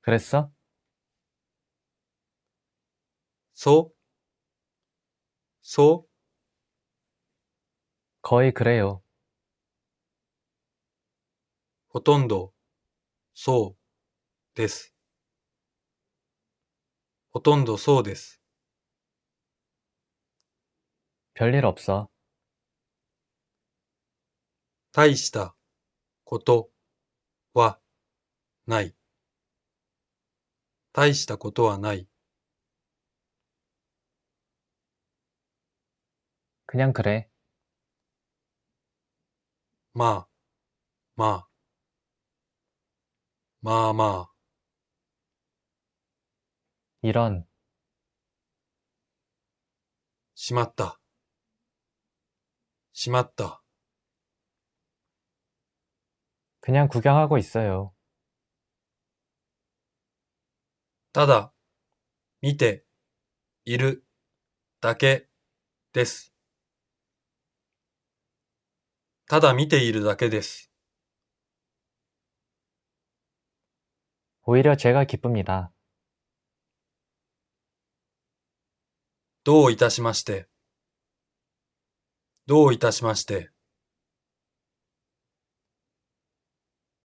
그랬어? 소, 소, 거의 그래요. 호톤도, 소, 데스. 호톤도 소 데스. 별일 없어. 大したことはない。大したことはない。 그냥 그래. 마, 마, 마, 마. 이런. しまった。しまった. 그냥 구경하고 있어요. ただ、見て、いる、だけ、です。ただ見ているだけです。오히려제가기쁩니다どういたしまして。どういたしまして。